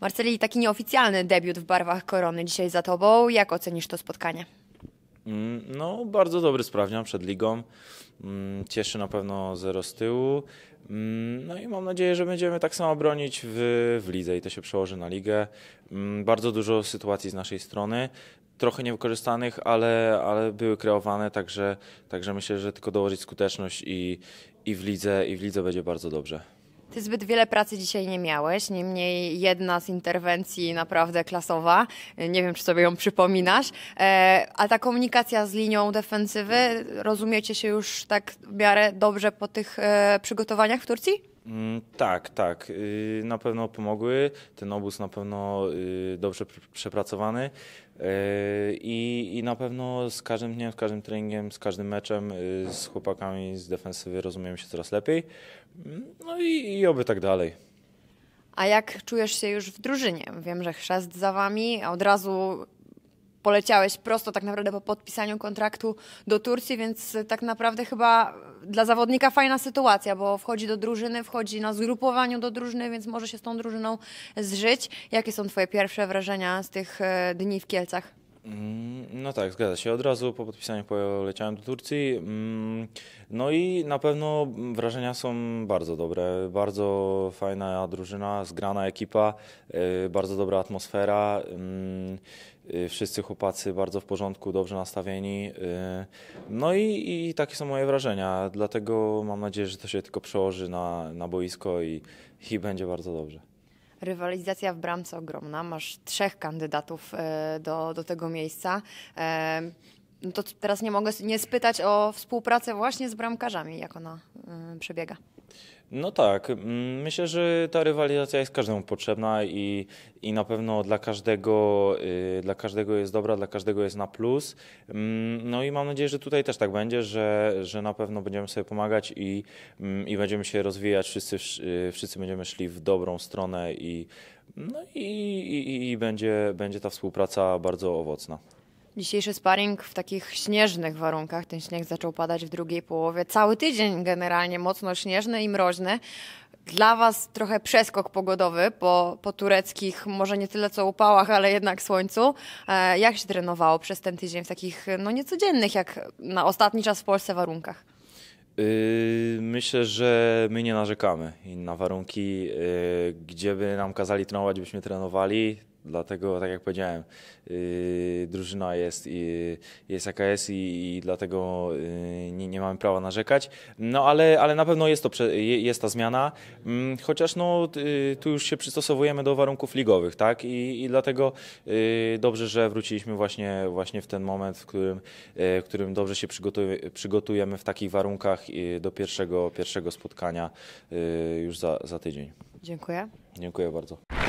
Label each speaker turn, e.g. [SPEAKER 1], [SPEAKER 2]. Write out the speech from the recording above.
[SPEAKER 1] Marceli, taki nieoficjalny debiut w barwach korony dzisiaj za tobą. Jak ocenisz to spotkanie?
[SPEAKER 2] Mm, no, bardzo dobry sprawdzian przed ligą. Mm, cieszy na pewno zero z tyłu. Mm, no i mam nadzieję, że będziemy tak samo bronić w, w lidze i to się przełoży na ligę. Bardzo dużo sytuacji z naszej strony, trochę niewykorzystanych, ale, ale były kreowane, także, także myślę, że tylko dołożyć skuteczność i, i, w lidze, i w lidze będzie bardzo dobrze.
[SPEAKER 1] Ty zbyt wiele pracy dzisiaj nie miałeś, niemniej jedna z interwencji naprawdę klasowa. Nie wiem, czy sobie ją przypominasz. E, a ta komunikacja z linią defensywy, rozumiecie się już tak w miarę dobrze po tych e, przygotowaniach w Turcji?
[SPEAKER 2] Mm, tak, tak. Y, na pewno pomogły. Ten obóz na pewno y, dobrze przepracowany y, i, i na pewno z każdym dniem, z każdym treningiem, z każdym meczem z chłopakami z defensywy rozumiemy się coraz lepiej. Mm, no i, i oby tak dalej.
[SPEAKER 1] A jak czujesz się już w drużynie? Wiem, że chrzest za wami, a od razu poleciałeś prosto tak naprawdę po podpisaniu kontraktu do Turcji, więc e, tak naprawdę chyba dla zawodnika fajna sytuacja, bo wchodzi do drużyny, wchodzi na zgrupowaniu do drużyny, więc może się z tą drużyną zżyć. Jakie są Twoje pierwsze wrażenia z tych e, dni w Kielcach?
[SPEAKER 2] Mm, no tak, zgadza się. Od razu po podpisaniu poleciałem do Turcji. Mm, no i na pewno wrażenia są bardzo dobre. Bardzo fajna drużyna, zgrana ekipa, y, bardzo dobra atmosfera. Mm, y, wszyscy chłopacy bardzo w porządku, dobrze nastawieni. Y, no i, i takie są moje wrażenia. Dlatego mam nadzieję, że to się tylko przełoży na, na boisko i, i będzie bardzo dobrze
[SPEAKER 1] rywalizacja w bramce ogromna. Masz trzech kandydatów e, do, do tego miejsca. E, no to teraz nie mogę nie spytać o współpracę właśnie z bramkarzami, jak ona e, przebiega.
[SPEAKER 2] No tak, myślę, że ta rywalizacja jest każdemu potrzebna i, i na pewno dla każdego, y, dla każdego jest dobra, dla każdego jest na plus. No i mam nadzieję, że tutaj też tak będzie, że, że na pewno będziemy sobie pomagać i, i będziemy się rozwijać, wszyscy, y, wszyscy będziemy szli w dobrą stronę i, no i, i, i będzie, będzie ta współpraca bardzo owocna.
[SPEAKER 1] Dzisiejszy sparring w takich śnieżnych warunkach. Ten śnieg zaczął padać w drugiej połowie. Cały tydzień generalnie mocno śnieżny i mroźny. Dla Was trochę przeskok pogodowy po, po tureckich, może nie tyle co upałach, ale jednak słońcu. E, jak się trenowało przez ten tydzień w takich no, niecodziennych, jak na ostatni czas w Polsce warunkach?
[SPEAKER 2] Yy, myślę, że my nie narzekamy na warunki. Yy, gdzie by nam kazali trenować, byśmy trenowali. Dlatego, tak jak powiedziałem, yy, drużyna jest, yy, jest jaka jest i, i dlatego yy, nie, nie mamy prawa narzekać. No ale, ale na pewno jest, to, jest ta zmiana, mm, chociaż no, yy, tu już się przystosowujemy do warunków ligowych, tak? I, i dlatego yy, dobrze, że wróciliśmy właśnie, właśnie w ten moment, w którym, yy, w którym dobrze się przygotuj, przygotujemy w takich warunkach yy, do pierwszego, pierwszego spotkania yy, już za, za tydzień. Dziękuję. Dziękuję bardzo.